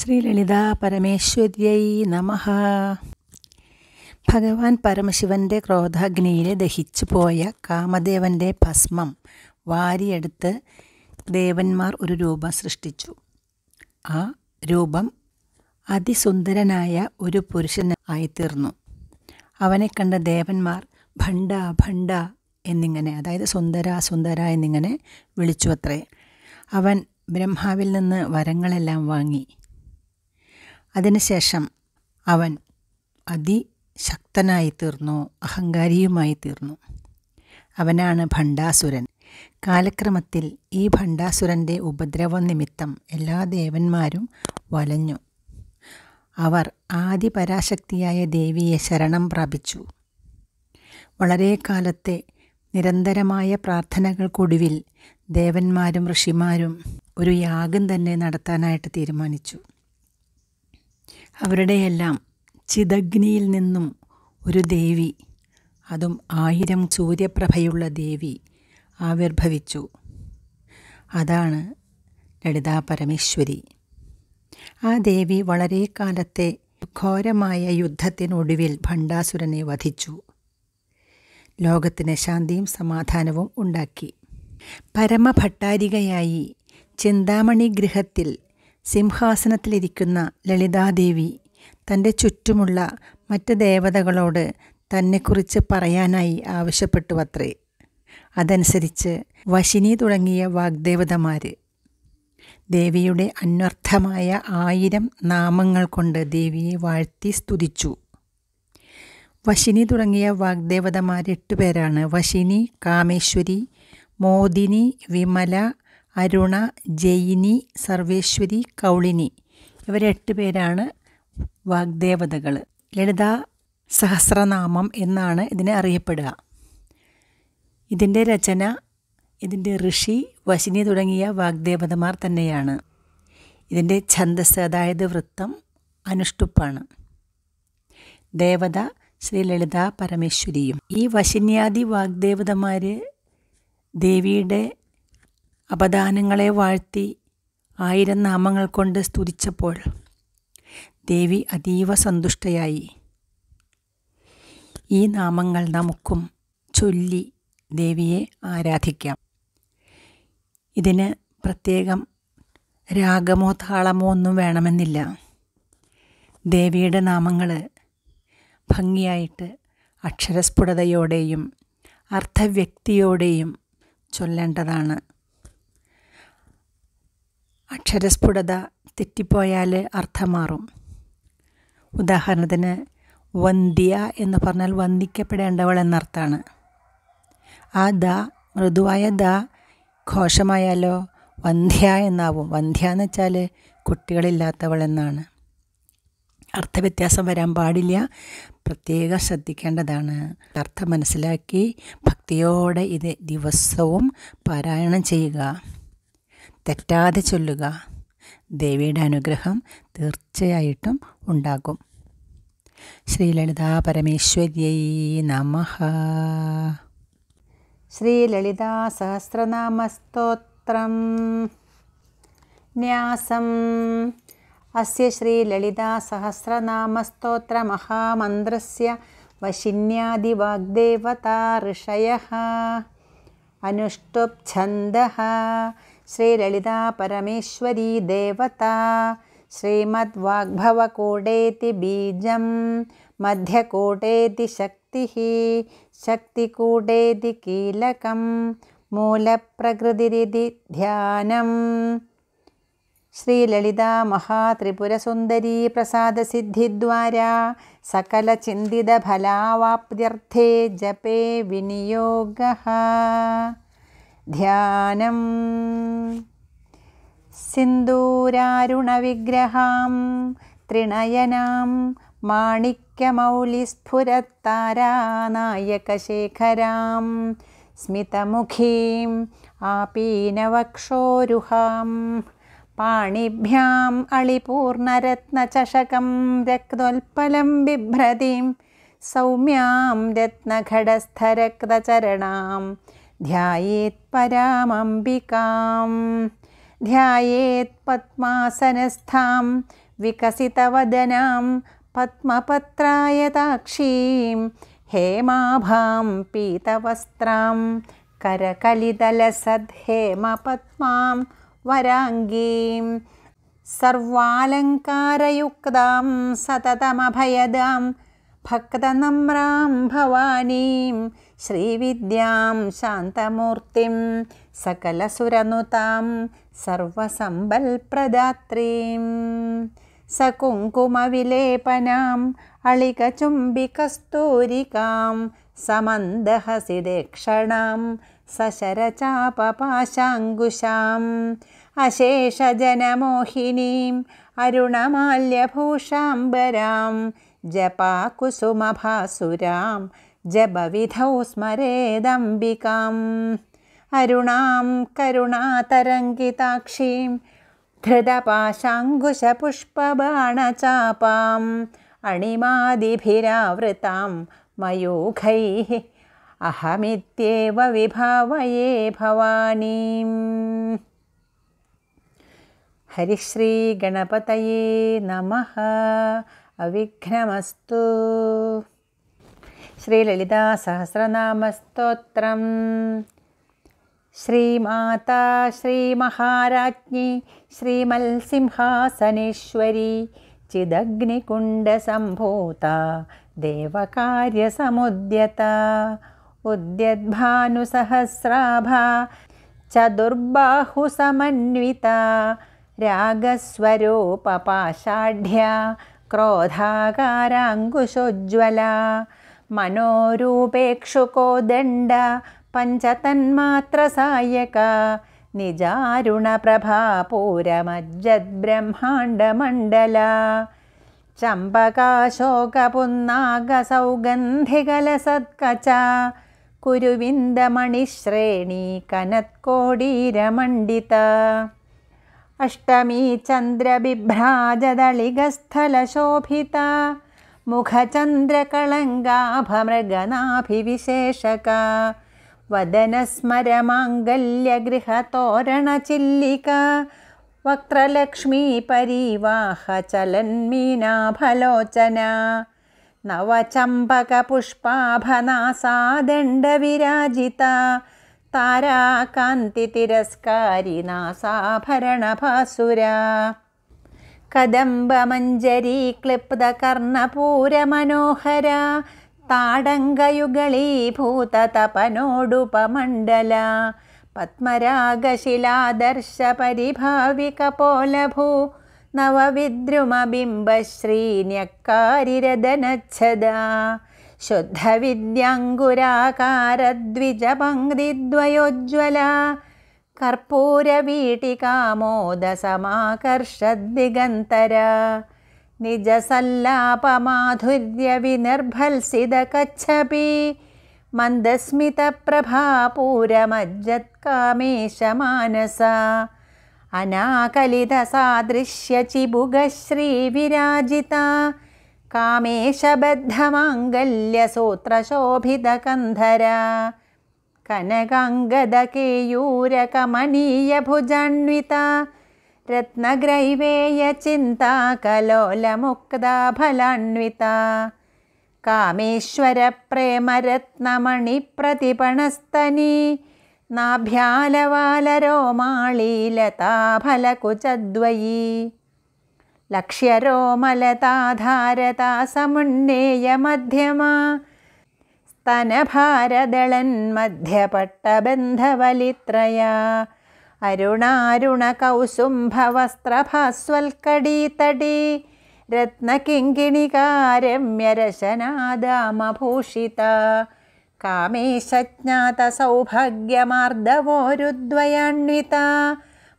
ശ്രീലളിതാ പരമേശ്വര്യൈ നമ ഭഗവാൻ പരമശിവൻ്റെ ക്രോധാഗ്നിയിൽ ദഹിച്ചു പോയ കാമദേവൻ്റെ ഭസ്മം വാരിയെടുത്ത് ദേവന്മാർ ഒരു രൂപം സൃഷ്ടിച്ചു ആ രൂപം അതിസുന്ദരനായ ഒരു പുരുഷൻ ആയിത്തീർന്നു അവനെ കണ്ട ദേവന്മാർ ഭണ്ട ഭണ്ട എന്നിങ്ങനെ അതായത് സുന്ദര സുന്ദര എന്നിങ്ങനെ വിളിച്ചു അത്രേ അവൻ ബ്രഹ്മാവിൽ നിന്ന് വരങ്ങളെല്ലാം വാങ്ങി അതിനുശേഷം അവൻ അതിശക്തനായി തീർന്നു അഹങ്കാരിയുമായി തീർന്നു അവനാണ് ഭണ്ഡാസുരൻ കാലക്രമത്തിൽ ഈ ഭണ്ഡാസുരൻ്റെ ഉപദ്രവ നിമിത്തം എല്ലാ ദേവന്മാരും വലഞ്ഞു അവർ ആദി പരാശക്തിയായ ദേവിയെ ശരണം പ്രാപിച്ചു വളരെ കാലത്തെ നിരന്തരമായ പ്രാർത്ഥനകൾക്കൊടുവിൽ ദേവന്മാരും ഋഷിമാരും ഒരു യാഗം തന്നെ നടത്താനായിട്ട് തീരുമാനിച്ചു അവരുടെയെല്ലാം ചിതഗ്നിയിൽ നിന്നും ഒരു ദേവി അതും ആയിരം സൂര്യപ്രഭയുള്ള ദേവി ആവിർഭവിച്ചു അതാണ് ലളിതാ പരമേശ്വരി ആ ദേവി വളരെ കാലത്തെ ഘോരമായ യുദ്ധത്തിനൊടുവിൽ ഭണ്ഡാസുരനെ വധിച്ചു ലോകത്തിന് ശാന്തിയും സമാധാനവും ഉണ്ടാക്കി പരമഭട്ടാരികയായി ചിന്താമണി ഗൃഹത്തിൽ സിംഹാസനത്തിലിരിക്കുന്ന ലളിതാദേവി തൻ്റെ ചുറ്റുമുള്ള മറ്റ് ദേവതകളോട് തന്നെക്കുറിച്ച് പറയാനായി ആവശ്യപ്പെട്ടു അത്രേ അതനുസരിച്ച് വശിനി തുടങ്ങിയ വാഗ്ദേവതമാർ ദേവിയുടെ അന്വർത്ഥമായ ആയിരം നാമങ്ങൾ കൊണ്ട് ദേവിയെ വാഴ്ത്തി സ്തുതിച്ചു വശിനി തുടങ്ങിയ വാഗ്ദേവതമാർ എട്ട് പേരാണ് വശിനി കാമേശ്വരി മോദിനി വിമല അരുണ ജയിനി സർവേശ്വരി കൗളിനി ഇവരെട്ട് പേരാണ് വാഗ്ദേവതകൾ ലളിതാ സഹസ്രനാമം എന്നാണ് ഇതിനെ അറിയപ്പെടുക ഇതിൻ്റെ രചന ഇതിൻ്റെ ഋഷി വശിനി തുടങ്ങിയ വാഗ്ദേവതമാർ തന്നെയാണ് ഇതിൻ്റെ ഛന്ദസ് അതായത് വൃത്തം അനുഷ്ടുപ്പാണ് ദേവത ശ്രീ ലളിത പരമേശ്വരിയും ഈ വശിന്യാദി വാഗ്ദേവതമാർ ദേവിയുടെ അപദാനങ്ങളെ വാഴ്ത്തി ആയിരം നാമങ്ങൾ കൊണ്ട് സ്തുതിച്ചപ്പോൾ ദേവി അതീവ സന്തുഷ്ടയായി ഈ നാമങ്ങൾ നമുക്കും ചൊല്ലി ദേവിയെ ആരാധിക്കാം ഇതിന് പ്രത്യേകം രാഗമോ താളമോ ഒന്നും വേണമെന്നില്ല ദേവിയുടെ നാമങ്ങൾ ഭംഗിയായിട്ട് അക്ഷരസ്ഫുടതയോടെയും അർത്ഥവ്യക്തിയോടെയും ചൊല്ലേണ്ടതാണ് അക്ഷരസ്ഫുടത തെറ്റിപ്പോയാൽ അർത്ഥം മാറും ഉദാഹരണത്തിന് വന്ധ്യ എന്ന് പറഞ്ഞാൽ വന്ദിക്കപ്പെടേണ്ടവൾ എന്നർത്ഥമാണ് ആ ദ മൃദുവായ ദ ഘോഷമായാലോ വന്ധ്യ എന്നാവും വന്ധ്യ എന്ന് വെച്ചാൽ കുട്ടികളില്ലാത്തവൾ എന്നാണ് അർത്ഥവ്യത്യാസം വരാൻ പാടില്ല പ്രത്യേകം ശ്രദ്ധിക്കേണ്ടതാണ് അർത്ഥം മനസ്സിലാക്കി ഭക്തിയോടെ ഇത് ദിവസവും പാരായണം ചെയ്യുക ते च देवी अनुग्रहं तीर्चयि उडां श्रीललितापरमेश्वर्यै नमः श्रीललितासहस्रनामस्तोत्रं न्यासं अस्य श्रीललितासहस्रनामस्तोत्रमहामन्त्रस्य वशिन्यादिवाग्देवता ऋषयः अनुष्टुप्छन्दः श्रीललिता परमेश्वरी देवता श्रीमद्वाग्भवकोटेति बीजं मध्यकोटेति शक्तिः शक्तिकूटेति कीलकं मूलप्रकृतिरिति ध्यानम् प्रसादसिद्धिद्वारा सकलचिन्तितफलावाप्त्यर्थे जपे विनियोगः ध्यानम् सिन्दूरारुणविग्रहां त्रिणयनां माणिक्यमौलिस्फुरत्तारानायकशेखरां स्मितमुखीम् आपीनवक्षोरुहां पाणिभ्याम् अळिपूर्णरत्नचषकं रक्तोल्पलं बिभ्रतीं सौम्यां रत्नघटस्थरक्तचरणां परामम्बिकां ध्यायेत् पद्मासनस्थां विकसितवदनां पद्मपत्रायताक्षीं हेमाभां पीतवस्त्रां करकलिदलसद्हेमपद्मां वराङ्गीं सर्वालङ्कारयुक्तां सततमभयदां भक्तनम्रां भवानीं श्रीविद्यां शान्तमूर्तिं सकलसुरनुतां सर्वसम्बल्प्रदात्रीं सकुङ्कुमविलेपनां अळिकचुम्बिकस्तूरिकां समन्दहसिदेक्षणां मन्दहसि अशेषजनमोहिनीम् अशेषजनमोहिनीं अरुणमाल्यभूषाम्बरां जपाकुसुमभासुरां जपविधौ स्मरेदम्बिकाम् अरुणां करुणातरङ्गिताक्षीं धृतपाशाङ्कुशपुष्पबाणचापाम् अणिमादिभिरावृतां मयोघैः अहमित्येव विभावये भवानीम् हरिश्रीगणपतये नमः अविघ्नमस्तु श्रीललितासहस्रनामस्तोत्रम् श्रीमाता श्रीमहाराज्ञी श्रीमल्सिंहासनेश्वरी चिदग्निकुण्डसम्भूता देवकार्यसमुद्यता उद्यद्भानुसहस्राभा चतुर्बाहुसमन्विता रागस्वरूपपाषाढ्या क्रोधाकाराङ्कुशोज्ज्वला मनोरूपेक्षुको दण्ड पञ्चतन्मात्रसायका कुरुविन्दमणिश्रेणी कनत्कोडीरमण्डित अष्टमी अष्टमीचन्द्रबिभ्राजदलिगस्थलशोभिता मुखचन्द्रकळङ्गाभमृगनाभिविशेषका वदनस्मरमाङ्गल्यगृहतोरणचिल्लिका वक्त्रलक्ष्मीपरीवाहचलन्मीनाभलोचना नवचम्बकपुष्पाभनासादण्डविराजिता चलन्मीनाभलोचना दण्डविराजिता ക്ലിപ്ത കദംബമഞ്ജരി ക്ലിപ്തകർണപൂരമനോഹര താടങ്കയുഗളീഭൂതതപനോടുപമണ്ഡല പത്മരാഗശിലാദർശപരിഭാവികപോലഭൂ നവവിദ്രുമബിംബശ്രീന്യക്കാരിരതനച്ഛദ ശുദ്ധവിദ്യാങ്കുരാകാരദ്വിജപങ്ക്തിദ്വയോജ്വല कर्पूरवीटिकामोदसमाकर्षद्दिगन्तरा निजसल्लापमाधुर्यविनिर्भल्सिदकच्छ मन्दस्मितप्रभापूरमज्जत्कामेशमानसा कामेश कामेशबद्धमाङ्गल्यसूत्रशोभितकन्धरा कनकाङ्गदकेयूरकमनीयभुजान्विता रत्नग्रैवेय चिन्ता फलान्विता कामेश्वरप्रेमरत्नमणिप्रतिपणस्तनी नाभ्यालवालरोमाळीलताफलकुचद्वयी लक्ष्यरोमलताधारता समुन्नेयमध्यमा अरुणा अरुणा अरुणारुणकौसुम्भवस्त्रभास्वल्कडीतडी रत्नकिङ्गिणीकारम्यरशनादामभूषिता कामेशज्ञातसौभाग्यमार्दवोरुद्वयान्विता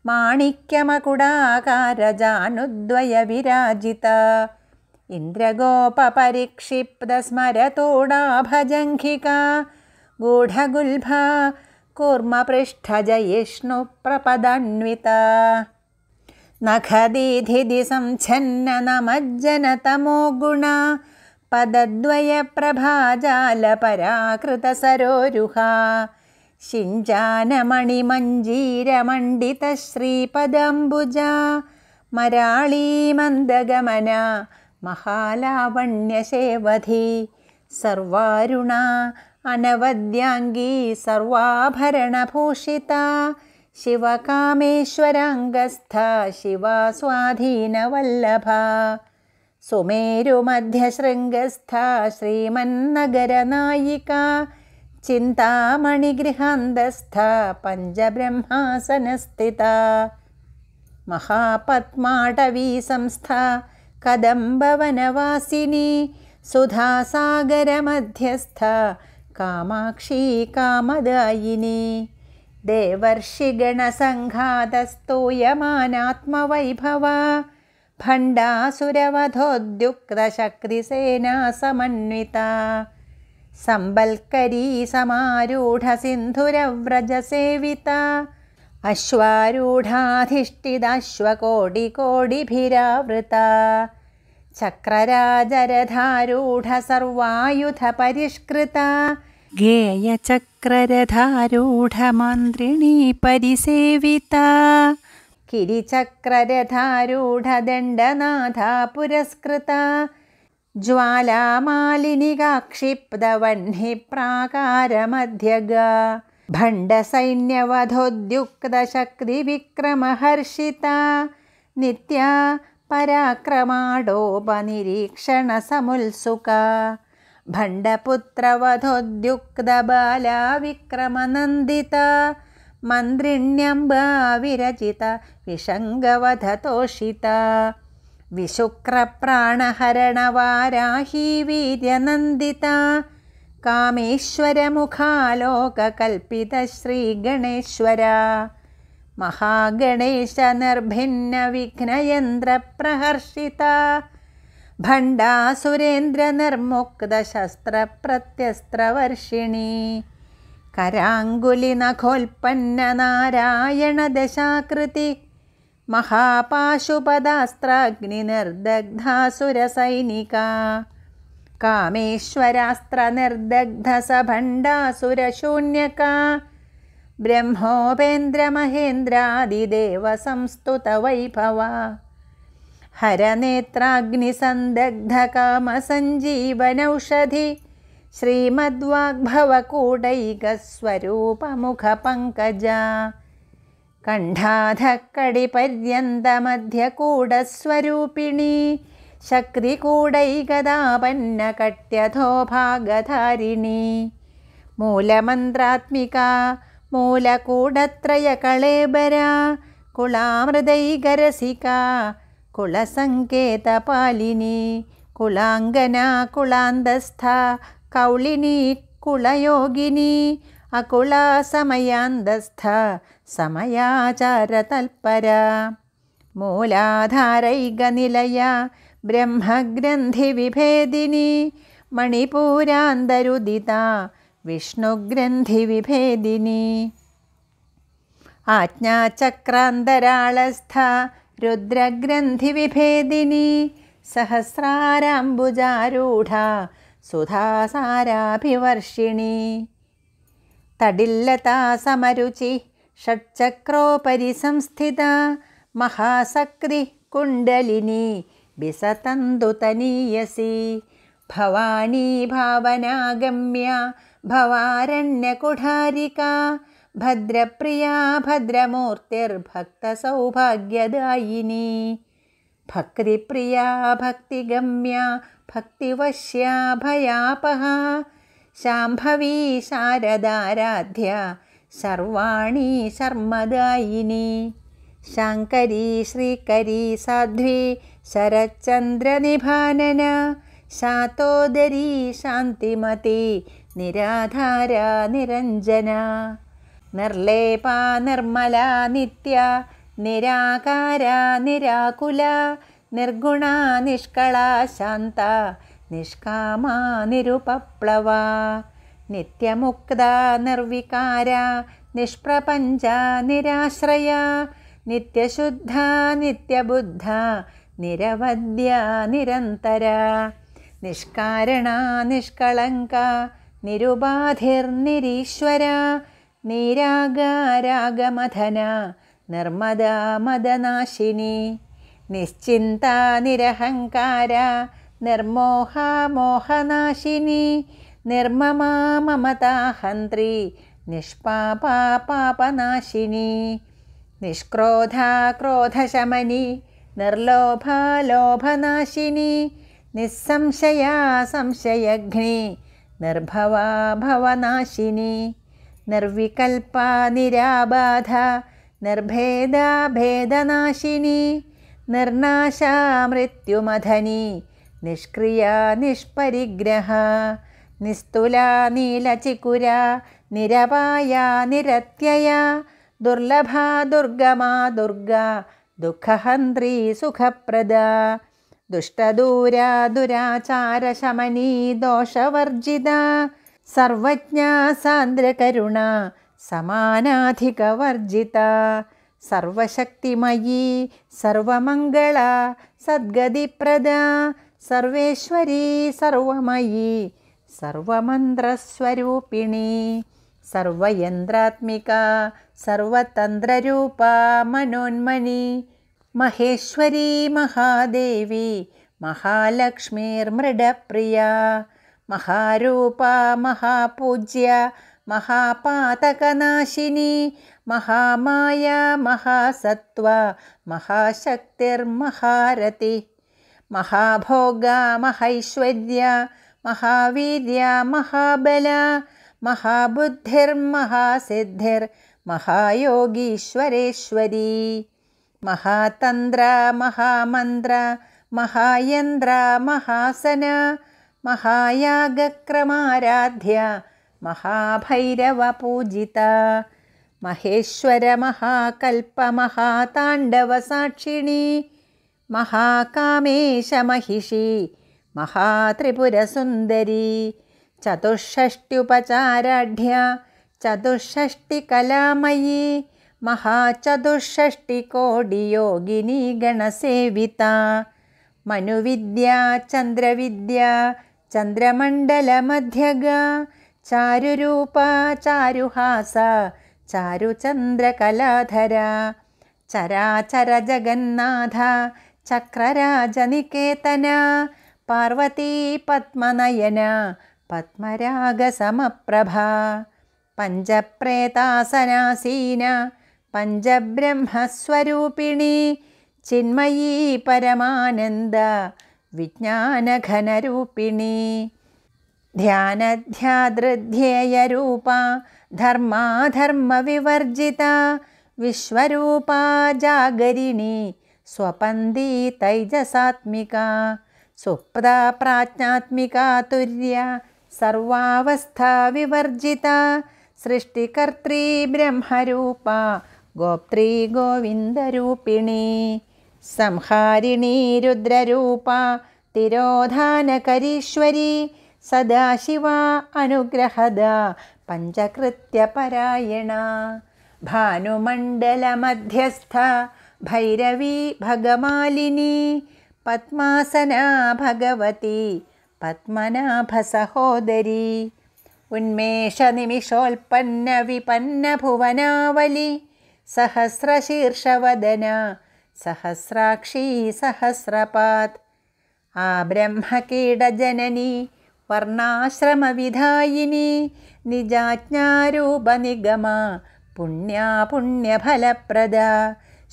माणिक्यमकुडाकारजानुद्वयविराजिता इन्द्रगोपपरिक्षिप्त स्मरतोडाभजङ्घिका गूढगुल्भा कुर्मपृष्ठजयिष्णुप्रपदन्विता नखदीधिधिसंच्छन्ननमज्जनतमोगुणा पदद्वयप्रभाजालपराकृतसरोरुहा शिञ्जानमणिमञ्जीरमण्डितश्रीपदम्बुजा मराळीमन्दगमना महालावण्यशेवधी सर्वारुणा अनवद्याङ्गी सर्वाभरणभूषिता शिवकामेश्वराङ्गस्था शिवा स्वाधीनवल्लभा सुमेरुमध्यशृङ्गस्था श्रीमन्नगरनायिका चिन्तामणिगृहान्तस्था पञ्चब्रह्मासनस्थिता महापद्माटवी संस्था कदम्बवनवासिनी सुधासागरमध्यस्था कामाक्षी कामदायिनी देवर्षिगणसङ्घातस्तूयमानात्मवैभवा समन्विता सम्बल्करी समारूढसिन्धुरव्रजसेविता अश्वारूढाधिष्ठिदश्वकोटिकोटिभिरावृता चक्रराजरधारूढसर्वायुधपरिष्कृता गेयचक्ररधारूढमन्त्रिणी परिसेविता किरिचक्ररधारूढदण्डनाथा पुरस्कृता ज्वालामालिनिगाक्षिप्तवह्निप्राकारमध्यगा भण्डसैन्यवधोद्युक्तशक्तिविक्रमहर्षिता नित्या पराक्रमाडोपनिरीक्षणसमुत्सुका भण्डपुत्रवधोद्युक्तबाला विक्रमनन्दिता मन्त्रिण्यम्बा विरचिता विषङ्गवधतोषिता विशुक्रप्राणहरणवाराही वीर्यनन्दिता कामेश्वरमुखालोककल्पितश्रीगणेश्वर महागणेशनिर्भिन्नविघ्नयन्द्रप्रहर्षिता भण्डासुरेन्द्रनिर्मुक्तशस्त्रप्रत्यस्त्रवर्षिणी कराङ्गुलिनखोल्पन्ननारायणदशाकृति महापाशुपदास्त्राग्निनिर्दग्धासुरसैनिका कामेश्वरास्त्रनिर्दग्धसभण्डासुरशून्यका ब्रह्मोपेन्द्रमहेन्द्रादिदेवसंस्तुतवैभवा हरनेत्राग्निसन्दग्धकामसञ्जीवनौषधि श्रीमद्वाग्भवकूटैकस्वरूपमुखपङ्कजा कण्ठाधक्कडिपर्यन्तमध्यकूडस्वरूपिणी शक्तिकूडैगदापन्नकट्यधोभागधारिणी मूलमन्त्रात्मिका मूलकूडत्रयकळेबरा कुलावृदैगरसिका कुलसंकेतपालिनी कुलाङ्गना कुलास्था कौलिनी कुलयोगिनी अकुला समयाचारतल्परा समयाचार मूलाधारैगनिलया ब्रह्मग्रन्थिविभेदिनी मणिपूरान्तरुदिता विष्णुग्रन्थिविभेदिनी आज्ञाचक्रान्तराळस्था रुद्रग्रन्थिविभेदिनी सहस्राराम्बुजारूढा सुधासाराभिवर्षिणि तडिल्लता समरुचि षट्चक्रोपरि संस्थिता कुण्डलिनी बिसन्दुतनीयसी भवानी भावनागम्या भवारण्यकुढारिका भद्रप्रिया भद्रमूर्तिर्भक्तसौभाग्यदायिनी भक्तिप्रिया भक्तिगम्या भक्तिवश्या भयापहा शाम्भवी सारदाराध्या सर्वाणी शर्मदायिनी शाङ्करी श्रीकरी साध्वी शरच्चन्द्रनिभानन शातोदरी शान्तिमती निराधारा निरञ्जना निर्लेपा निर्मला नित्या निराकारा निराकुला निर्गुणा निष्कला शान्ता निष्कामा निरुपप्लवा नित्यमुक्ता निर्विकारा निष्प्रपञ्चा निराश्रया नित्यशुद्धा नित्यबुद्धा निरवद्या निरन्तरा निष्कारणा निष्कळङ्का निरुपाधिर्निरीश्वरा निरागारागमधना निर्मदा मदनाशिनी निश्चिन्ता निरहङ्कारा निर्मोहामोहनाशिनी निर्ममा ममताहन्त्री निष्पापनाशिनी निष्क्रोधा क्रोधशमनी निर्लोभा लोभनाशिनी निःसंशया निर्भवा भवनाशिनी निर्विकल्पा निराबाधा निर्भेदा भेदनाशिनी निर्नाशा मृत्युमधनी निष्क्रिया निष्परिग्रहा निस्तुला नीलचिकुरा निरपाया निरत्यया दुर्लभा दुर्गमा दुर्गा दुःखहन्त्री सुखप्रदा दुष्टदूरा दुराचारशमनी दोषवर्जिता सर्वज्ञा सान्द्रकरुणा समानाधिकवर्जिता सर्वशक्तिमयी सर्वमङ्गला सद्गतिप्रदा सर्वेश्वरी सर्वमयी सर्वमन्त्रस्वरूपिणी सर्वयन्त्रात्मिका सर्वतन्त्ररूपा मनोन्मनी महेश्वरी महादेवी महालक्ष्मीर्मृडप्रिया महारूपा महापूज्य महापातकनाशिनी महामाया महासत्त्वा महाशक्तिर्महारति महाभोगा महैश्वर्या महावीर्या महाबला महाबुद्धिर्महासिद्धिर्महायोगीश्वरेश्वरी महायोगीश्वरेश्वरी महातन्द्रा महामन्द्र महायन्द्र महासना महायागक्रमाराध्या महाभैरवपूजिता महेश्वरमहाकल्पमहाताण्डवसाक्षिणी महाकामेशमहिषी महात्रिपुरसुन्दरी चतुष्षष्ट्युपचाराढ्या चतुष्षष्टिकलामयी कलामयी गणसेविता मनुविद्या चन्द्रविद्या चन्द्रमण्डलमध्यगा चारुरूपा चारुहासा चारुचन्द्रकलाधरा चराचरजगन्नाथा चक्रराजनिकेतना पार्वतीपद्मनयना पद्मरागसमप्रभा पञ्चप्रेतासनासीना पञ्चब्रह्मस्वरूपिणी चिन्मयी परमानन्द विज्ञानघनरूपिणी ध्यानध्यादृध्येयरूपा धर्माधर्मविवर्जिता विश्वरूपा जागरिणी स्वपन्दी तैजसात्मिका सुप्ता प्राज्ञात्मिका तुर्या सर्वावस्था विवर्जिता सृष्टिकर्त्री ब्रह्मरूपा गोप्त्री गोविन्दरूपिणी संहारिणी रुद्ररूपा तिरोधानकरीश्वरी सदा शिवा अनुग्रहदा पञ्चकृत्यपरायणा भानुमण्डलमध्यस्था भैरवी भगमालिनी पद्मासना भगवती पद्मनाभसहोदरी विपन्न विपन्नभुवनावली सहस्राक्षी सहस्रपात् आ ब्रह्मकीडजननि वर्णाश्रमविधायिनी निजाज्ञारूपनिगमा पुण्या पुण्यफलप्रदा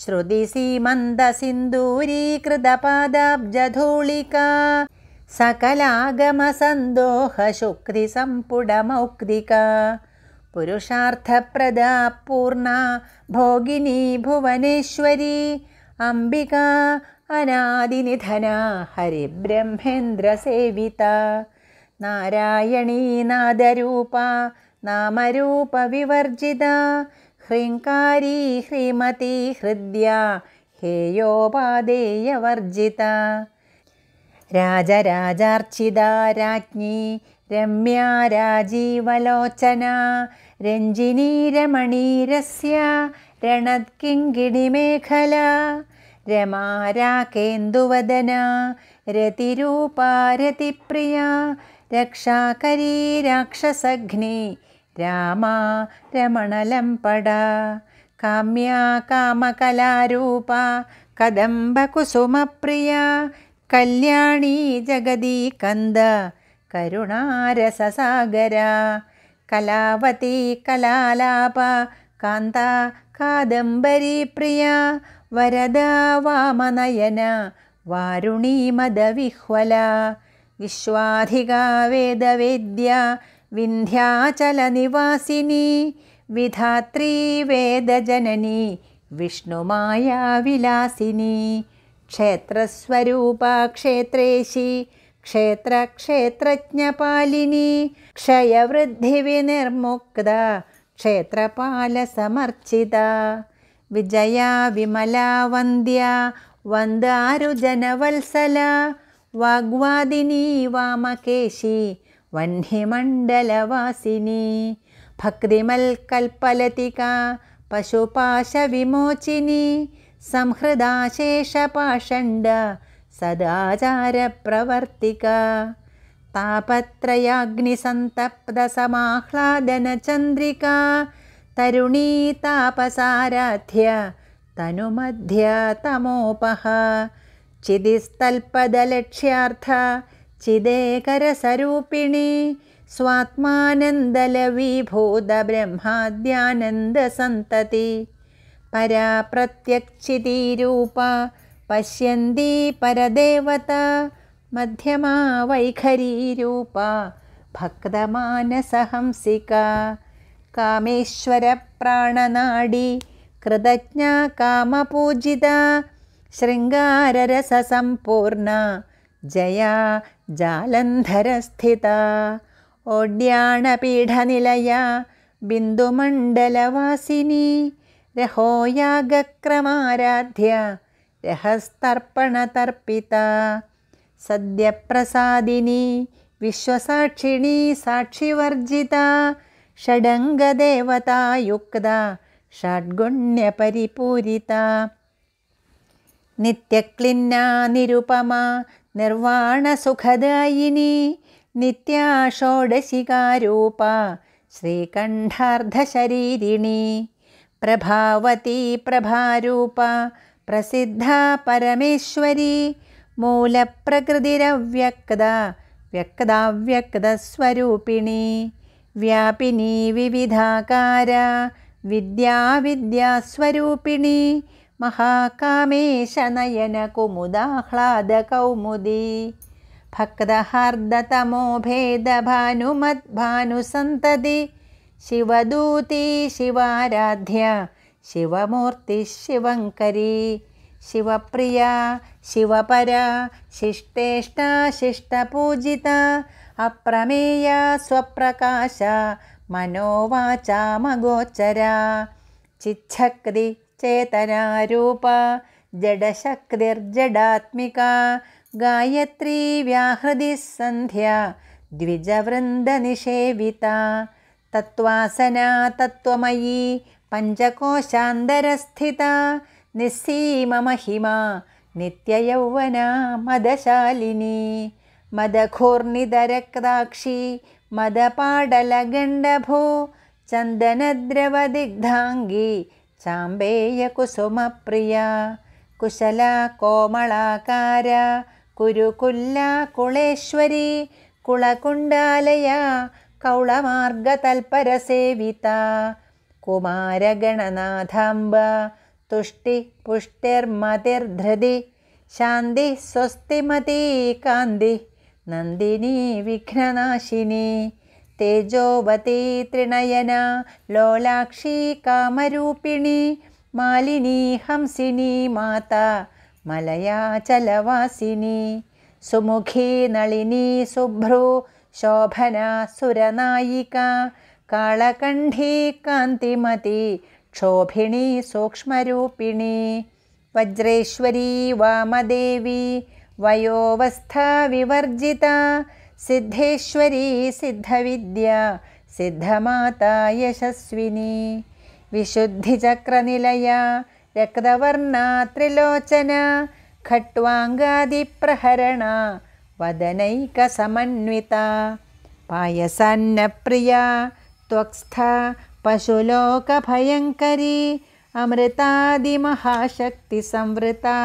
श्रुति सीमन्दसिन्दूरीकृतपादाब्जधूलिका पुरुषार्थप्रदा पूर्णा भोगिनी भुवनेश्वरी अम्बिका अनादिनिधना हरिब्रह्मेन्द्रसेविता नारायणी नादरूपा नामरूपविवर्जिता ह्रीङ्कारी श्रीमती हृद्या हेयोपादेयवर्जिता राजराजार्चिता राज्ञी रम्या राजीवलोचना രഞ്ജിനീരമണീരസ്യ രണത്കിങ്കിണിമേഖല രമാരാകേന്ദുവദന രതിരൂപാരതിപ്രിയ രക്ഷാകരീ രാക്ഷസഘ്നി രാമ രമണലംപട കാമ്യാ കാമകലാരൂപ കദംബകുസുമപ്രിയ കല്യാണീ ജഗതീ കന്ദ കരുണാരസസാഗര कलावती कलालापा कान्ता कादम्बरी प्रिया वरदा वामनयना वारुणीमदविह्वला विश्वाधिका वेदवेद्या विन्ध्याचलनिवासिनी विधात्री वेदजननी विष्णुमायाविलासिनी क्षेत्रस्वरूपा क्षेत्रेशी क्षेत्रक्षेत्रज्ञपालिनी क्षयवृद्धिविनिर्मुक्ता क्षेत्रपालसमर्चिता विजया विमला वन्द्या वन्दारुजनवल्सला वाग्वादिनी वामकेशी वह्निमण्डलवासिनी भक्तिमल्कल्पलतिका पशुपाशविमोचिनी संहृदाशेषपाषण्ड सदाचारप्रवर्तिका तापत्रयाग्निसन्तप्तसमाह्लादनचन्द्रिका तरुणीतापसाराध्या तनुमध्यतमोपहा चिदिस्तल्पदलक्ष्यार्थ चिदेकरसरूपिणी स्वात्मानन्दलवीभूतब्रह्माद्यानन्दसन्तति परा प्रत्यक्षिदिरूपा पश्यन्ती परदेवता मध्यमा वैखरीरूपा भक्तमानसहंसिका कामेश्वरप्राणनाडी कृतज्ञा कामपूजिता शृङ्गाररससम्पूर्णा जया जालन्धरस्थिता ओड्याणपीढनिलया बिन्दुमण्डलवासिनी रहोयागक्रमाराध्या रहस्तर्पणतर्पिता सद्यप्रसादिनी विश्वसाक्षिणी साक्षिवर्जिता षडङ्गदेवतायुक्ता षड्गुण्यपरिपूरिता नित्यक्लिन्ना निरुपमा निर्वाणसुखदायिनी नित्या षोडशिकारूपा श्रीकण्ठार्धशरीरिणी प्रभावती प्रभारूपा प्रसिद्धा परमेश्वरी मूलप्रकृतिरव्यक्ता व्यक्ताव्यक्तस्वरूपिणी व्यापिनी विविधाकारा विद्याविद्यास्वरूपिणी महाकामेशनयनकुमुदाह्लादकौमुदी नयनकुमुदाह्लादकौमुदी भेदभानुमद्भानुसन्तति शिवदूती शिवाराध्या शिवमूर्तिः शिवङ्करी शिवप्रिया शिवपरा शिष्टेष्टा शिष्टपूजिता अप्रमेया स्वप्रकाश मनोवाचामगोचरा चिच्छक्ति चेतनारूपा जडशक्तिर्जडात्मिका गायत्री सन्ध्या द्विजवृन्दनिषेविता तत्त्वासना तत्त्वमयी पञ्चकोशान्तरस्थिता निस्सीमहिमा नित्ययौवना मदशालिनी मदघोर्णि दरकदाक्षी मदपाडलगण्डभो चन्दनद्रवदिग्धाङ्गी चाम्बेयकुसुमप्रिया कुशला कोमलाकारा कुरुकुल्ला कुलेश्वरी कुलकुण्डालया कौळमार्गतल्परसेविता कुमारगणनाथाम्ब तुष्टि पुष्टिर्मतिर्धृति शान्ति स्वस्तिमतीकान्ति नन्दिनी विघ्ननाशिनी तेजोवती त्रिनयना लोलाक्षी कामरूपिणी मालिनी हंसिनी माता मलयाचलवासिनी सुमुखी नलिनी सुभ्रु शोभना सुरनायिका कालकण्ठी कान्तिमती क्षोभिणी सूक्ष्मरूपिणी वज्रेश्वरी वामदेवी वयोवस्था विवर्जिता सिद्धेश्वरी सिद्धविद्या सिद्धमाता यशस्विनी विशुद्धिचक्रनिलया रक्तवर्णा त्रिलोचना खट्वाङ्गादिप्रहरणा वदनैकसमन्विता पायसान्नप्रिया त्वक्स्था पशुलोकभयङ्करी अमृतादिमहाशक्तिसंवृता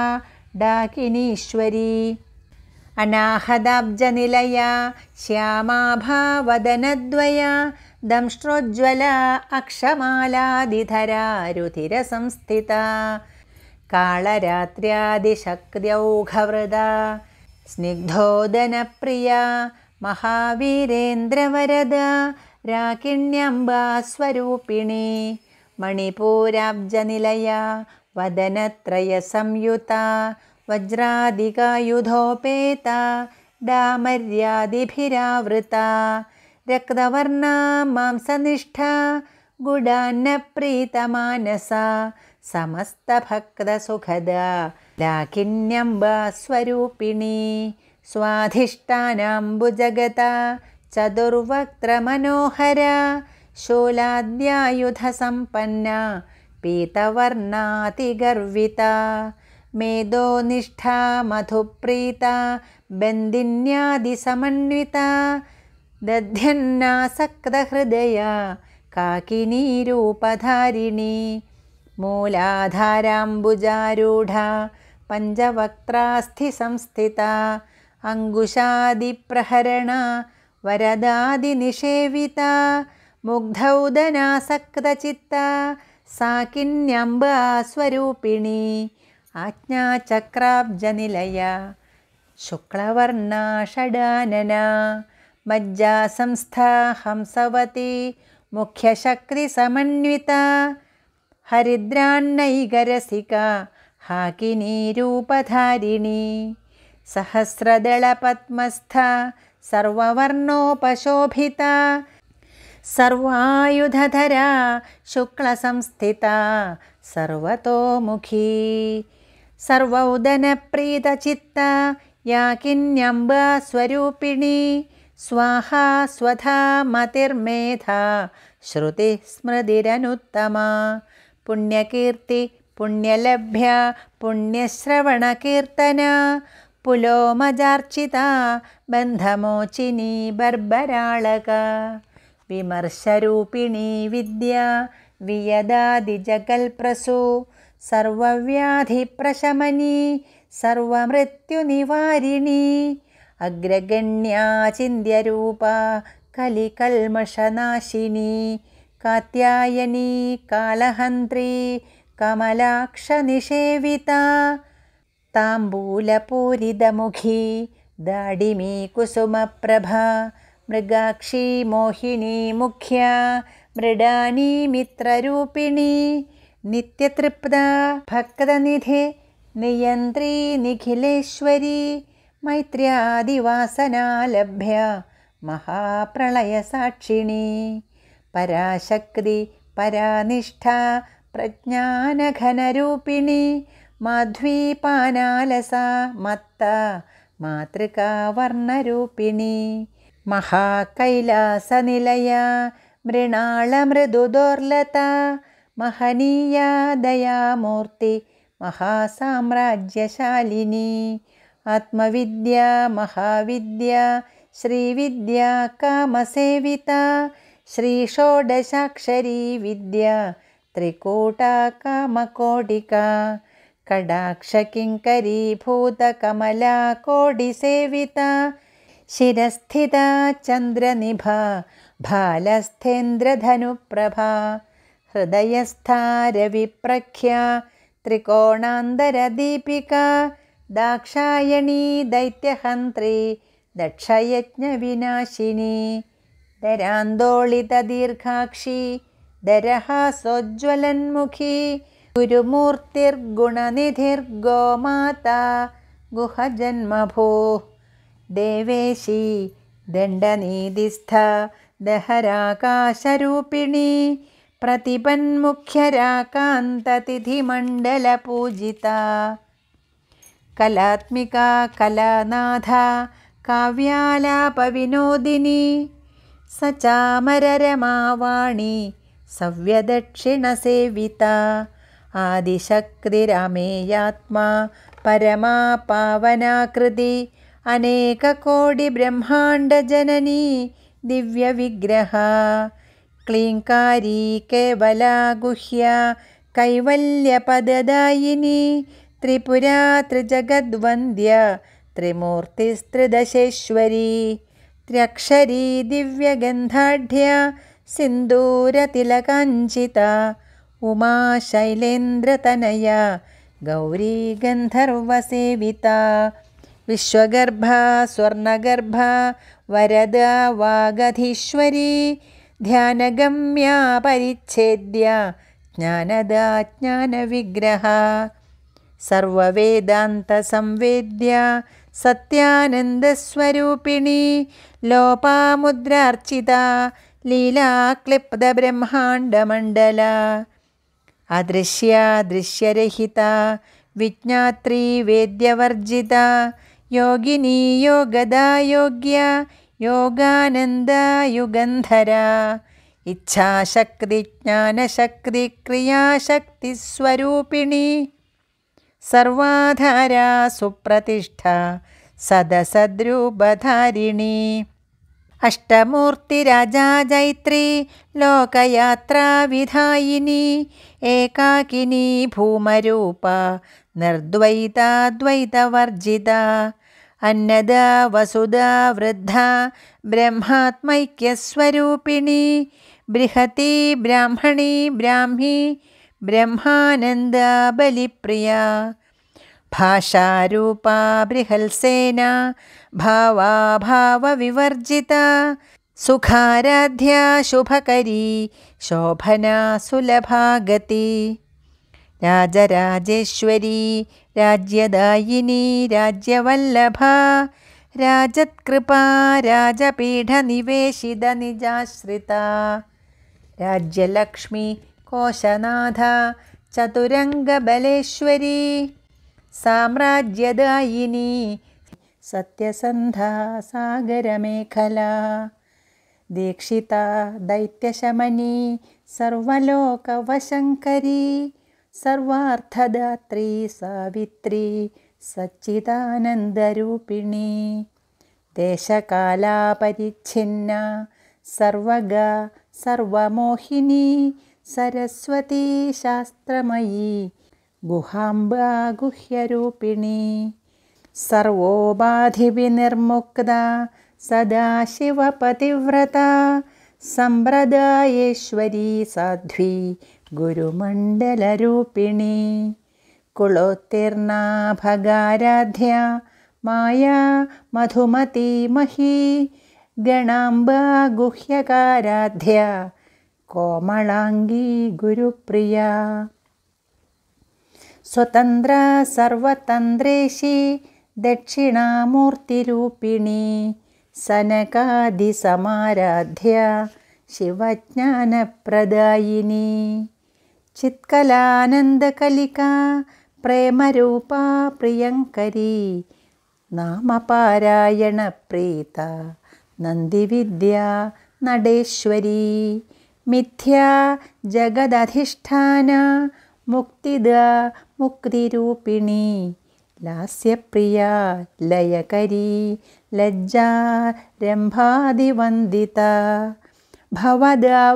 डाकिनीश्वरी अनाहदाब्जनिलया श्यामाभावदनद्वया दंष्ट्रोज्ज्वला अक्षमालादिधरा रुधिरसंस्थिता कालरात्र्यादिशक्त्यौघवृदा स्निग्धोदनप्रिया महावीरेन्द्रवरदा राकिण्यम्बा स्वरूपिणी मणिपूराब्जनिलया वदनत्रयसंयुता वज्रादिकायुधोपेता डामर्यादिभिरावृता रक्तवर्णा मांसनिष्ठा गुडान्नप्रीतमानसा समस्तभक्तसुखदा राकिण्यम्बा स्वरूपिणी स्वाधिष्ठानाम्बु चतुर्वक्त्रमनोहरा शोलाद्यायुधसम्पन्ना पीतवर्णातिगर्विता मेदोनिष्ठा मधुप्रीता बन्दिन्यादिसमन्विता दध्यन्नासक्तहृदया काकिनीरूपधारिणी मूलाधाराम्बुजारूढा पञ्चवक्त्रास्थिसंस्थिता अङ्गुशादिप्रहरणा वरदादिनिषेविता मुग्धौदनासक्तचित्ता साकिन्यम्बा स्वरूपिणी आज्ञाचक्राब्जनिलया शुक्लवर्णा षडानना मज्जा संस्था हंसवती मुख्यशक्तिसमन्विता हरिद्रान्नैगरसिका हाकिनीरूपधारिणी सहस्रदळपद्मस्था सर्ववर्णोपशोभिता सर्वायुधधरा शुक्लसंस्थिता सर्वतोमुखी सर्वौदनप्रीतचित्ता या किन्यम्बा स्वरूपिणी स्वाहा स्वधा मतिर्मेधा श्रुतिस्मृतिरनुत्तमा पुण्यकीर्ति पुण्यलभ्या पुण्यश्रवणकीर्तना पुलोमजार्चिता बन्धमोचिनी बर्बराळका विमर्शरूपिणी विद्या वियदादिजगल्प्रसु सर्वव्याधिप्रशमनी सर्वमृत्युनिवारिणी अग्रगण्या चिन्त्यरूपा कलिकल्मषनाशिनी कात्यायनी कालहन्त्री कमलाक्षनिषेविता ताम्बूलपूरिदमुखी दाडिमी कुसुमप्रभा मृगाक्षी मृडानी मित्ररूपिणी नित्यतृप्ता भक्तनिधे नियन्त्री निखिलेश्वरी लभ्या, महाप्रलयसाक्षिणी पराशक्ति परानिष्ठा प्रज्ञानघनरूपिणी माध्वीपानालसा मत्ता मातृका वर्णरूपिणी महाकैलासनिलया मृणालमृदु दुर्लता महनीया दयामूर्ति महासाम्राज्यशालिनी आत्मविद्या महाविद्या श्रीविद्या कामसेविता श्रीषोडशाक्षरी विद्या त्रिकूटा कामकोटिका कडाक्षकिङ्करीभूतकमला कोडिसेविता शिरस्थिता चन्द्रनिभा भालस्थेन्द्रधनुप्रभा हृदयस्था रविप्रख्या त्रिकोणान्दरदीपिका दाक्षायणी दैत्यहन्त्री दक्षयज्ञविनाशिनी दरान्दोलितदीर्घाक्षी दरहासोज्ज्वलन्मुखी गुरुमूर्तिर्गुणनिधिर्गोमाता गुहजन्मभोः देवेशी दण्डनिधिस्था दहराकाशरूपिणी प्रतिपन्मुख्यराकान्ततिथिमण्डलपूजिता कलात्मिका कलानाथा काव्यालापविनोदिनी स चामरमावाणी सव्यदक्षिणसेविता आदिशक्तिरामेयात्मा परमापावनाकृति अनेककोटिब्रह्माण्डजननी दिव्यविग्रहा क्लीङ्कारी केवला गुह्या कैवल्यपददायिनी त्रिपुरा त्रिजगद्वन्द्या त्रिमूर्तिस्त्रिदशेश्वरी त्र्यक्षरी दिव्यगन्धाढ्या सिन्दूरतिलकञ्चिता उमाशैलेन्द्रतनया गौरी गन्धर्वसेविता विश्वगर्भा स्वर्णगर्भा वरदा वागधीश्वरी ध्यानगम्या परिच्छेद्या ज्ञानदा ज्ञानविग्रहा सर्ववेदान्तसंवेद्या सत्यानन्दस्वरूपिणी लोपामुद्रार्चिता लीलाक्लिप्तब्रह्माण्डमण्डला ಅದೃಶ್ಯ ದೃಶ್ಯರಹಿತ ವಿಜ್ಞಾತ್ರಿ ವೇದ್ಯವರ್ಜಿತ ಯೋಗಿನಿ ಯೋಗದ ಯೋಗ್ಯ ಯೋಗಾನಂದ ಯುಗಂಧರ ಇಚ್ಛಾಶಕ್ತಿ ಜ್ಞಾನಶಕ್ತಿ ಕ್ರಿಯಾಶಕ್ತಿ ಸ್ವರೂಪಿಣಿ ಸರ್ವಾಧಾರ ಸುಪ್ರತಿಷ್ಠ ಸದಸದ್ರೂಪಧಾರಿಣಿ ರಾಜ ಜೈತ್ರಿ ಲೋಕಯಾತ್ರಾ ವಿಧಾಯಿನಿ एकाकिनी भूमरूपा निर्द्वैताद्वैतवर्जिता अन्नदा वसुदा वृद्धा ब्रह्मात्मक्यस्वरूपिणी बृहती ब्राह्मणी ब्राह्मी ब्रह्मानंद बलिप्रिया भाषा रूपा बृहलसेना भावा भाव विवर्जिता सुखाराध्या शुभकरी शोभना सुलभा गति राजराजेश्वरी राज्यदायिनी राज्यवल्लभा राजत्कृपा निजाश्रिता राज्यलक्ष्मी कोशनाथ बलेश्वरी साम्राज्यदायिनी सागर मेखला दीक्षिता दैत्यशमनी सर्वलोकवशङ्करी सर्वार्थदात्री सावित्री सच्चिदानन्दरूपिणी देशकालापरिच्छिन्ना सर्वगा सर्वमोहिनी सरस्वती शास्त्रमयी गुहाम्बा गुह्यरूपिणी सर्वोबाधिविनिर्मुक्ता सदाशिवपतिव्रता सम्प्रदा एश्वरी साध्वी गुरुमण्डलरूपिणी भगाराध्या माया मधुमती मही गणाम्बा गुह्यकाराध्या कोमलाङ्गी गुरुप्रिया स्वतन्त्रा सर्वतन्त्रेशी दक्षिणामूर्तिरूपिणी सनकादिसमाराध्या शिवज्ञानप्रदायिनी चित्कलानन्दकलिका प्रेमरूपा प्रियङ्करी नामपारायणप्रीता नन्दिविद्या नडेश्वरी मिथ्या जगदधिष्ठाना मुक्तिदा मुक्तिरूपिणी लास्यप्रिया लयकरी लज्जा रम्भादिवन्दिता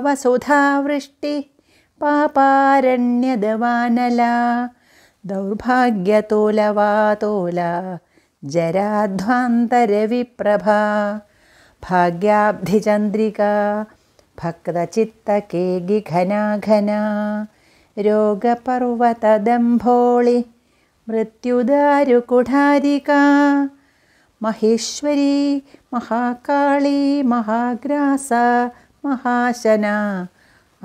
वसुधा वृष्टि पापारण्यदवानला दौर्भाग्यतोलवातोला जराध्वान्तरविप्रभा भाग्याब्धिचन्द्रिका भक्तचित्तकेगिघनाघना रोगपर्वतदम्भोळि मृत्युदारुकुढारिका महेश्वरी महाकाली महाग्रासा महाशना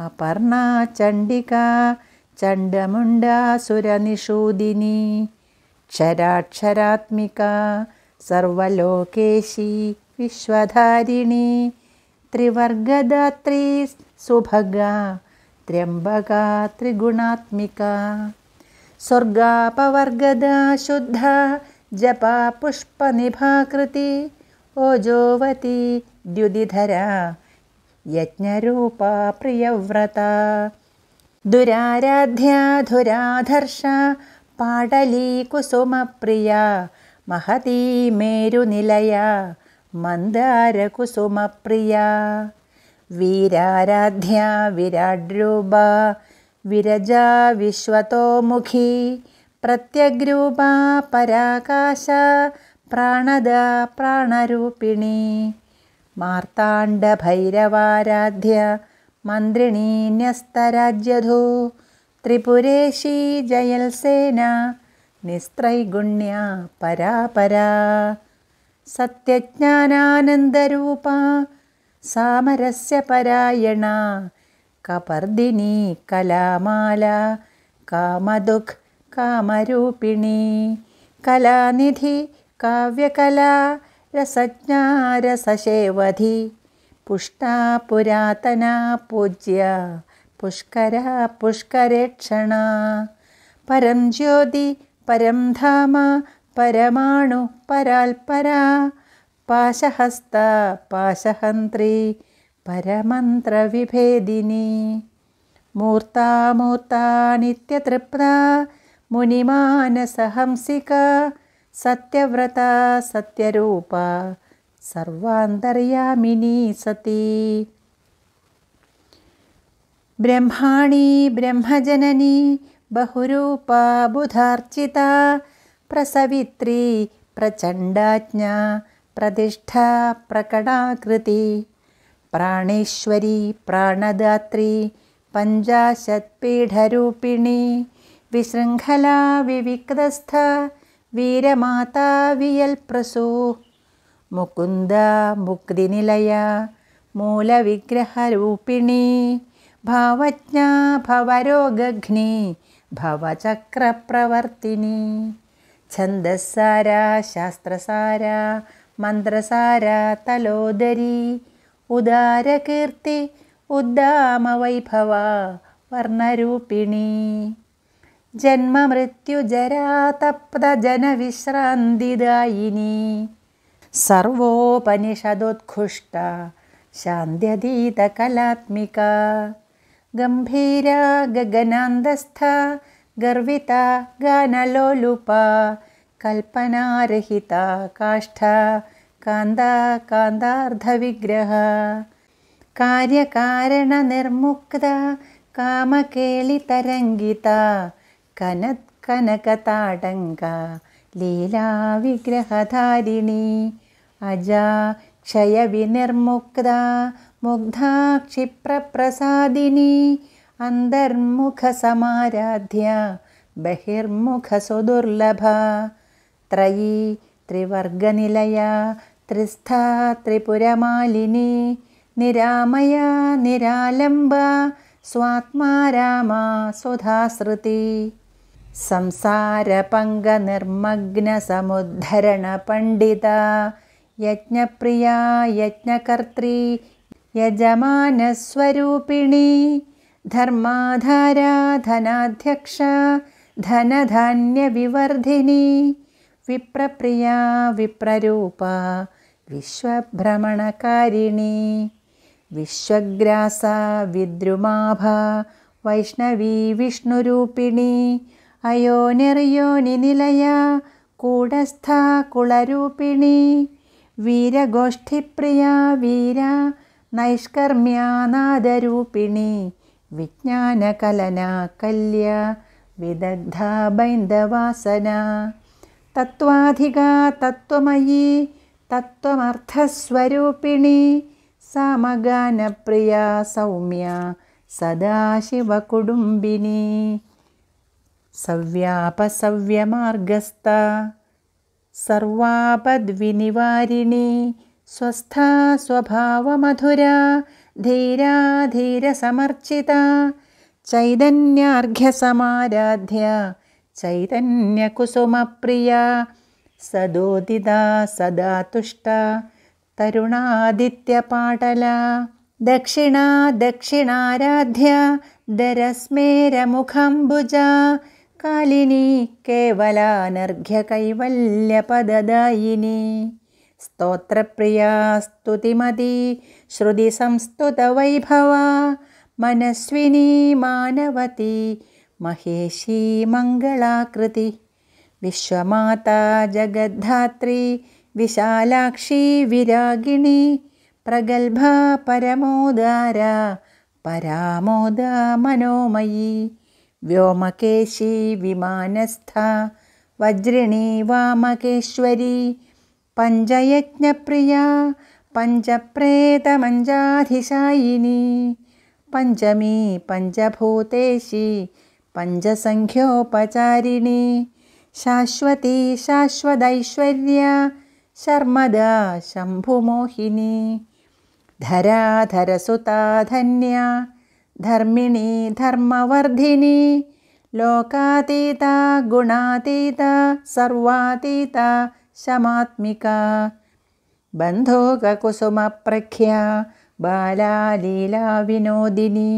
अपर्णा चण्डिका चण्डमुण्डा सुरनिषूदिनी क्षराक्षरात्मिका सर्वलोकेशी विश्वधारिणी त्रिवर्गदात्री सुभगा त्र्यम्बगा त्रिगुणात्मिका स्वर्गापवर्गदा शुद्धा जपा पुष्पनिभाकृति ओजोवती द्युदिधरा यज्ञरूपा प्रियव्रता दुराराध्या धुराधर्ष पाटली कुसुमप्रिया महती मेरुनिलया मन्दारकुसुमप्रिया वीराराध्या विराड्रूबा विरजा विश्वतोमुखी प्रत्यग्रूपा पराकाशा प्राणदा प्राणरूपिणी मन्त्रिणी न्यस्तराज्यधो त्रिपुरेशी जयल्सेना निस्त्रैगुण्या परा परा सत्यज्ञानानन्दरूपा सामरस्य परायणा कपर्दिनी कलामाला कामदुःख कामरूपिणी कलानिधि काव्यकला रसज्ञा रसशेवधि पुष्टा पुरातना पूज्या पुष्करा पुष्करेक्षणा परं ज्योति परं धामा परमाणु पराल्परा पाशहस्ता पाशहन्त्री परमन्त्रविभेदिनी मूर्ता मूर्ता नित्यतृप्ता मुनिमानसहंसिका सत्यव्रता सत्यरूपा सर्वान्तर्यामिनी सती ब्रह्माणि ब्रह्मजननी बहुरूपा बुधार्चिता प्रसवित्री प्रचण्डाज्ञा प्रतिष्ठा प्रकडाकृति प्राणेश्वरी प्राणदात्री पञ्चाशत्पीठरूपिणी विशृङ्खला विविग्स्था वीरमाता वियल्प्रसु मुकुन्द मुक्तिनिलया मूलविग्रहरूपिणी भावज्ञा भवरोग्नि भवचक्रप्रवर्तिनी छन्दस्सारा शास्त्रसारा मन्त्रसारा तलोदरी उदारकीर्ति उदामवैभवा वर्णरूपिणी जन्म मृत्युजरातप्तजनविश्रान्तिदायिनी सर्वोपनिषदोत्कृष्टा शान्त्यधीत कलात्मिका गम्भीरा गगनान्धस्था गर्विता गानलोलुपा कल्पनारहिता काष्ठा कान्दा कान्दार्धविग्रह कार्यकारणनिर्मुक्ता कामकेलितरङ्गिता कनत्कनकताटङ्का लीलाविग्रहधारिणी अजा क्षयविनिर्मुग्धा मुग्धाक्षिप्रसादिनी अन्धर्मुखसमाराध्या बहिर्मुखसुदुर्लभा त्रयी त्रिवर्गनिलया त्रिस्था त्रिपुरमालिनी निरामया निरालम्बा स्वात्मा रामा सुधा संसारपङ्गनिर्मग्नसमुद्धरणपण्डिता यज्ञप्रिया यज्ञकर्त्री यजमानस्वरूपिणी धर्माधारा धनाध्यक्षा धनधान्यविवर्धिनी विप्रप्रिया विप्ररूपा विश्वभ्रमणकारिणी विश्वग्रासा विद्रुमाभा विष्णुरूपिणी अयोनिर्योनिनिलया कूढस्थाकुलरूपिणी वीरगोष्ठिप्रिया वीरा नैष्कर्म्या नादरूपिणी विज्ञानकलना कल्या विदद्धा बैन्दवासना तत्त्वाधिका तत्त्वमयी तत्त्वमर्थस्वरूपिणी समगानप्रिया सौम्या सदाशिवकुटुम्बिनी सव्यापसव्यमार्गस्था सर्वापद्विनिवारिणी स्वस्था स्वभावमधुरा धीरा धीरसमर्चिता चैतन्यार्घ्यसमाराध्या चैतन्यकुसुमप्रिया सदोदिता सदा तुष्टा तरुणादित्यपाटला दक्षिणा दक्षिणाराध्या दरस्मेरमुखम्बुजा कालिनी केवला स्तोत्रप्रिया स्तुतिमती श्रुतिसंस्तुतवैभवा मनस्विनी मानवती महेशी मङ्गलाकृति विश्वमाता जगद्धात्री विशालाक्षी विरागिणी प्रगल्भा परमोदारा परामोदा मनोमयी व्योमकेशी विमानस्था वज्रिणी वामकेश्वरी पञ्चयज्ञप्रिया पंचमी पञ्चमी पञ्चभूतेशी पंचसख्योपचारिणी शाश्वती शाश्वतैश्वर्या शर्मदा शंभुमोहिनी धरा धरसुता धन्या धर्मिणी धर्मवर्धिनी लोकातीता गुणातीता सर्वातीता समात्मिका बन्धोककुसुमप्रख्या बाला लीलाविनोदिनी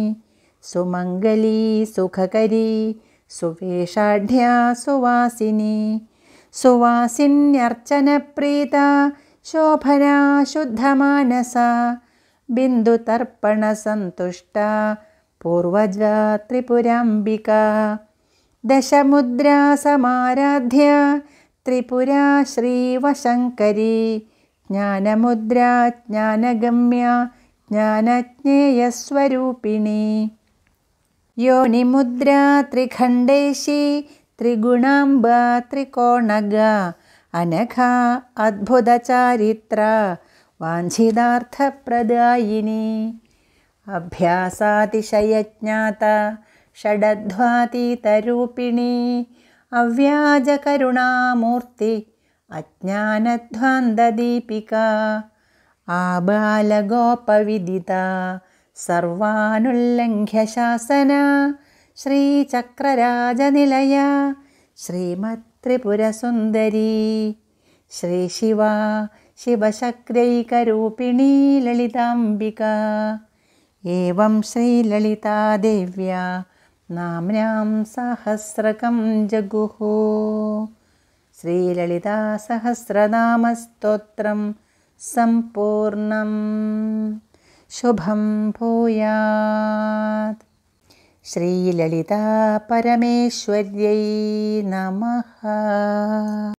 सुमङ्गली सुखकरी सुवेषाढ्या सुवासिनी सुवासिन्यर्चनप्रीता शोभना शुद्धमानसा बिन्दुतर्पणसन्तुष्टा पूर्वजा त्रिपुराम्बिका दशमुद्रा समाराध्या त्रिपुरा श्रीवशङ्करी ज्ञानमुद्रा ज्ञानगम्या ज्ञानज्ञेयस्वरूपिणी योनिमुद्रा त्रिखण्डेशी त्रिगुणाम्बा त्रिकोणगा अनघा अद्भुतचारित्रा वाञ्छिदार्थप्रदायिनी अभ्यासातिशयज्ञाता षडध्वातीतरूपिणी अव्याजकरुणामूर्ति अज्ञानध्वान्ददीपिका आबालगोपविदिता सर्वानुल्लङ्घ्यशासना श्रीचक्रराजनिलया श्रीमत्रिपुरसुन्दरी श्रीशिवा शिवशक्रैकरूपिणी ललिताम्बिका एवं श्रीललितादेव्या नाम्न्यां सहस्रकं जगुः श्रीललितासहस्रनामस्तोत्रं सम्पूर्णं शुभं भूयात् श्रीललितापरमेश्वर्यै नमः